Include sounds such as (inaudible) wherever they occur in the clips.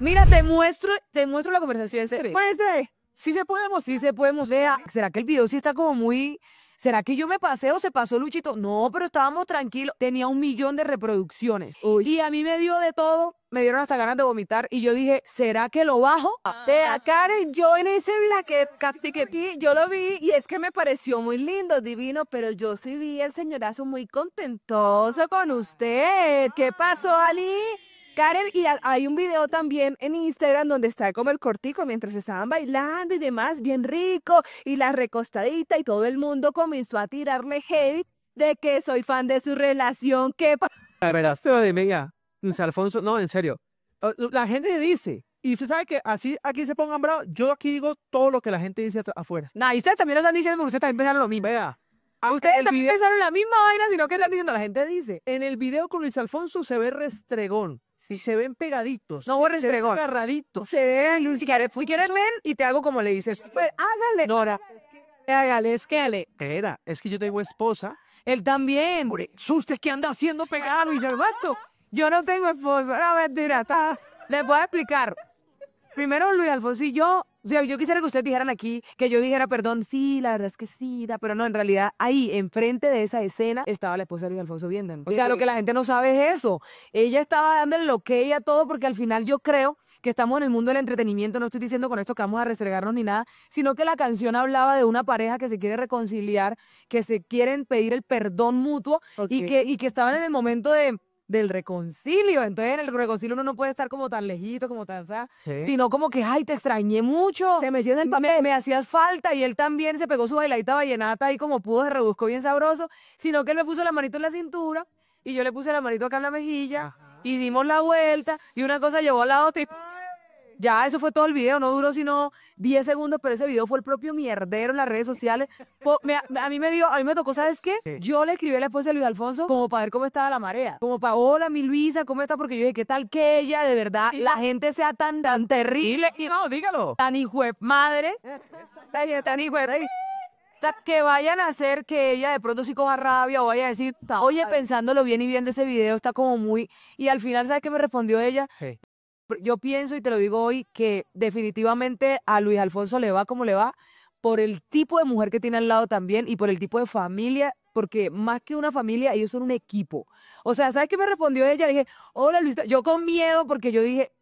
Mira, te muestro, te muestro la conversación ¿Puede este Muestre. Sí se podemos, sí se podemos. Vea, ¿será que el video sí está como muy... ¿Será que yo me pasé o se pasó Luchito? No, pero estábamos tranquilos. Tenía un millón de reproducciones. Uy. Y a mí me dio de todo. Me dieron hasta ganas de vomitar. Y yo dije, ¿será que lo bajo? Ah. Karen, yo en ese blaqueta yo lo vi y es que me pareció muy lindo, divino. Pero yo sí vi al señorazo muy contentoso con usted. ¿Qué pasó, Ali? y hay un video también en Instagram donde está como el cortico mientras estaban bailando y demás, bien rico, y la recostadita, y todo el mundo comenzó a tirarle hate de que soy fan de su relación, que... La relación de media, Alfonso, no, en serio. La gente dice, y usted sabe que así aquí se pongan bravos, yo aquí digo todo lo que la gente dice afuera. Nah, y ustedes también lo están diciendo, porque ustedes también pensaron lo mismo. Vea. Ah, ustedes también pensaron la misma vaina, sino que están diciendo, la gente dice. En el video con Luis Alfonso se ve restregón si se ven pegaditos, no borres se ven agarraditos, se ven, si quieres, fui y te hago como le dices, pues hágale, Nora, hágale, es que hágale. Era, es que yo tengo esposa. Él también. eso ¿usted que anda haciendo pegado y vaso? Yo no tengo esposa, no mentira, está. Les voy a explicar. Primero Luis Alfonso y yo o sea, yo quisiera que ustedes dijeran aquí, que yo dijera, perdón, sí, la verdad es que sí, pero no, en realidad ahí, enfrente de esa escena, estaba la esposa de Alfonso Vienden. O sea, lo que la gente no sabe es eso. Ella estaba dando lo que ella todo, porque al final yo creo que estamos en el mundo del entretenimiento, no estoy diciendo con esto que vamos a restregarnos ni nada, sino que la canción hablaba de una pareja que se quiere reconciliar, que se quieren pedir el perdón mutuo y, que, y que estaban en el momento de del reconcilio. Entonces, en el reconcilio uno no puede estar como tan lejito, como tan, sí. Sino como que, ay, te extrañé mucho. Se me en el papel. Me, hacías falta y él también se pegó su bailadita vallenata ahí como pudo, se rebuscó bien sabroso. Sino que él me puso la manito en la cintura y yo le puse la manito acá en la mejilla y dimos la vuelta y una cosa llevó a la otra y... Ya, eso fue todo el video, no duró sino 10 segundos, pero ese video fue el propio mierdero en las redes sociales. a mí me dio, a mí me tocó, ¿sabes qué? Yo le escribí a la esposa de Luis Alfonso como para ver cómo estaba la marea, como para, hola, mi Luisa, ¿cómo está? Porque yo dije, ¿qué tal que ella, de verdad, la gente sea tan, tan terrible? Y no, dígalo. Tan hijo madre. tan hijo que vayan a hacer que ella de pronto sí coja rabia o vaya a decir, oye, pensándolo bien y viendo ese video, está como muy... Y al final, ¿sabes qué me respondió ella? Sí yo pienso y te lo digo hoy que definitivamente a Luis Alfonso le va como le va por el tipo de mujer que tiene al lado también y por el tipo de familia, porque más que una familia, ellos son un equipo. O sea, ¿sabes qué me respondió ella? dije, hola Luis, yo con miedo porque yo dije,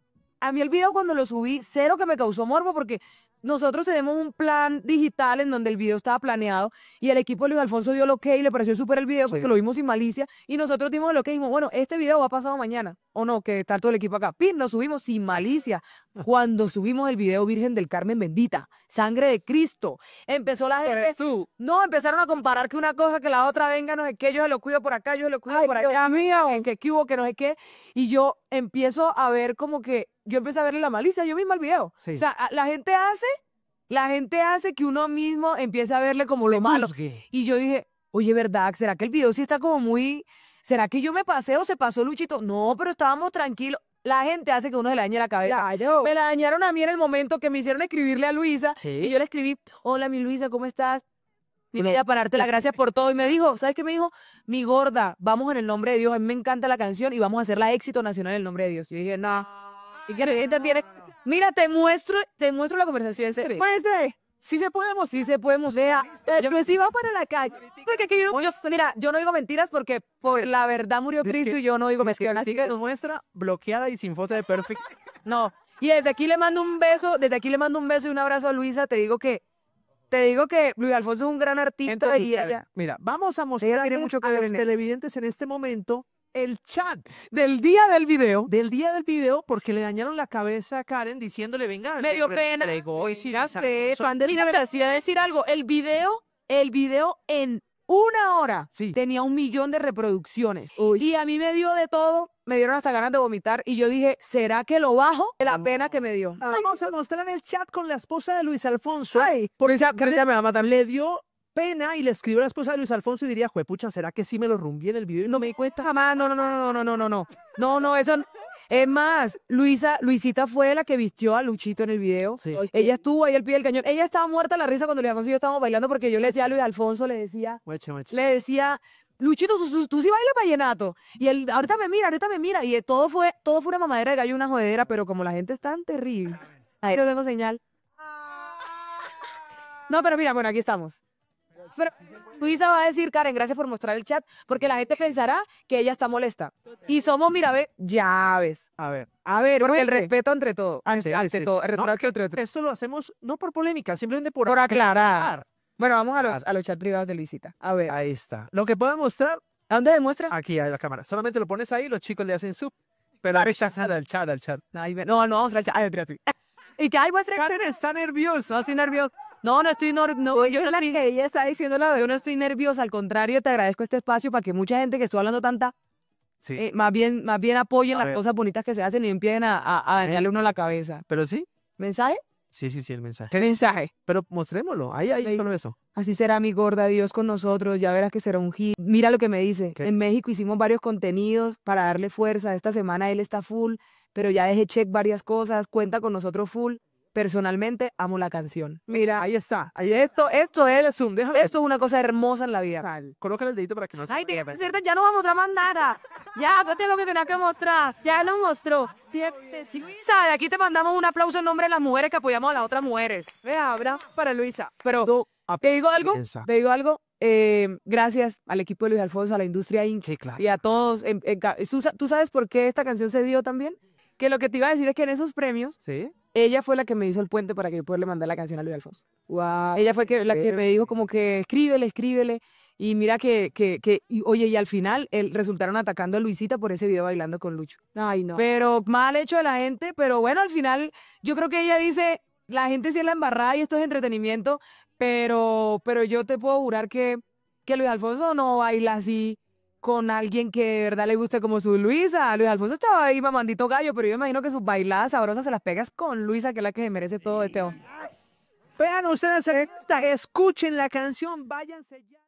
a mí el video cuando lo subí, cero que me causó morbo porque nosotros tenemos un plan digital en donde el video estaba planeado y el equipo de Luis Alfonso dio lo que y le pareció súper el video porque lo vimos sin malicia y nosotros dimos lo que y dijimos, bueno, este video va pasado mañana o no, que está todo el equipo acá. Pin, lo subimos sin malicia. (laughs) Cuando subimos el video Virgen del Carmen Bendita, Sangre de Cristo, empezó la gente... Tú? No, empezaron a comparar que una cosa que la otra venga, no sé qué, yo se lo cuido por acá, yo se lo cuido por allá, mía, en que hubo, que no sé qué. Y yo empiezo a ver como que yo empiezo a verle la malicia yo misma al video. O sea, la gente hace, la gente hace que uno mismo empiece a verle como lo malo. Y yo dije, oye, ¿verdad? ¿Será que el video sí está como muy... ¿Será que yo me pasé o se pasó Luchito? No, pero estábamos tranquilos. La gente hace que uno le dañe la cabeza. Me la dañaron a mí en el momento que me hicieron escribirle a Luisa. Y yo le escribí, hola mi Luisa, ¿cómo estás? me para darte las gracias por todo. Y me dijo, ¿sabes qué me dijo? Mi gorda, vamos en el nombre de Dios, a mí me encanta la canción y vamos a hacerla éxito nacional en el nombre de Dios. Yo dije, no. ¿Y qué gente tiene Mira, te muestro, te muestro la conversación. Si Sí se podemos, sí se podemos. Vea, exclusiva para la calle. yo, mira, yo no digo mentiras porque por la verdad murió Cristo y yo no digo mentiras. Así nos muestra bloqueada y sin foto de perfect. No. Y desde aquí le mando un beso, desde aquí le mando un beso y un abrazo a Luisa. Te digo que te digo que Luis Alfonso es un gran artista. y mira, vamos a mostrar mucho a los televidentes en este momento el chat del día del video. Del día del video, porque le dañaron la cabeza a Karen diciéndole, venga. Me dio pena. Le digo, mira, si a decir algo. El video, el video en una hora tenía un millón de reproducciones. Y a mí me dio de todo me dieron hasta ganas de vomitar y yo dije, ¿será que lo bajo? De la pena que me dio. Vamos a mostrar el chat con la esposa de Luis Alfonso. Ay, porque me va a matar. Le dio pena y le escribió a la esposa de Luis Alfonso y diría, juepucha, ¿será que sí me lo rumbí en el video y no me di cuenta? Jamás, no, no, no, no, no, no, no, no. No, no, eso Es más, Luisa, Luisita fue la que vistió a Luchito en el video. Sí. Ella estuvo ahí al pie del cañón. Ella estaba muerta la risa cuando Luis Alfonso y yo estábamos bailando porque yo le decía a Luis Alfonso, le decía, le decía, Luchito, tú, tú, tú sí bailas vallenato. Y él, ahorita me mira, ahorita me mira. Y eh, todo fue, todo fue una mamadera de gallo, una jodedera, pero como la gente es tan terrible. Ahí no tengo señal. No, pero mira, bueno, aquí estamos. Luisa va a decir, Karen, gracias por mostrar el chat, porque la gente pensará que ella está molesta. Y somos, mira, ve, ya ves. A ver. A ver, el respeto entre todo. Ah, ah, esto lo hacemos no por polémica, simplemente por, aclarar. Bueno, vamos a los, a, los chats privados de Luisita. A ver. Ahí está. Lo que puedo mostrar. ¿A dónde demuestra? Aquí, a la cámara. Solamente lo pones ahí, los chicos le hacen sub. Pero rechazada al chat, al chat. no, no, vamos al chat. Ay, ah, así. (laughs) ¿Y qué hay, muestra? Karen está nerviosa. No, estoy nerviosa. No, no estoy nerviosa. No, la dije, ella está diciendo la Yo no estoy nerviosa. Al contrario, te agradezco este espacio para que mucha gente que estuvo hablando tanta Sí. Eh, más, bien, más bien apoyen las cosas bonitas que se hacen y empiecen a, a, a ¿Eh? dañarle uno la cabeza. ¿Pero sí? ¿Mensaje? Sí, sí, sí, el mensaje. ¿Qué mensaje. Pero mostrémoslo, ahí, ahí, ahí, solo eso. Así será mi gorda, Dios con nosotros, ya verás que será un hit. Mira lo que me dice. En México hicimos varios contenidos para darle fuerza. Esta semana él está full, pero ya dejé check varias cosas, cuenta con nosotros full personalmente amo la canción. Mira, ahí está. Ahí esto, esto es un, Esto es una cosa hermosa en la vida. Coloca el dedito para que no se Ay, pues. cierto, ya no vamos a mostrar más nada. Ya, vete lo que tenía que mostrar. Ya lo mostró. Luisa, de aquí te mandamos un aplauso en nombre de las mujeres que apoyamos a las otras mujeres. Ve, abra para Luisa. Pero, ¿te digo algo? ¿Te digo algo? Eh, gracias al equipo de Luis Alfonso, a la industria Inc. Y a todos. ¿Tú sabes por qué esta canción se dio también? Que lo que te iba a decir es que en esos premios, ¿Sí? Ella fue la que me hizo el puente para que yo pueda mandar la canción a Luis Alfonso. Ella fue la que me dijo como que escríbele, escríbele. Y mira que, que, oye, y al final resultaron atacando a Luisita por ese video bailando con Lucho. Ay, no. Pero mal hecho de la gente, pero bueno, al final yo creo que ella dice, la gente sí es la embarrada y esto es entretenimiento, pero, pero yo te puedo jurar que, que Luis Alfonso no baila así con alguien que de verdad le guste como su Luisa. Luis Alfonso estaba ahí mamandito gallo, pero yo imagino que sus bailadas sabrosas se las pegas con Luisa, que es la que se merece todo este Teo. Vean ustedes, escuchen la canción, váyanse ya.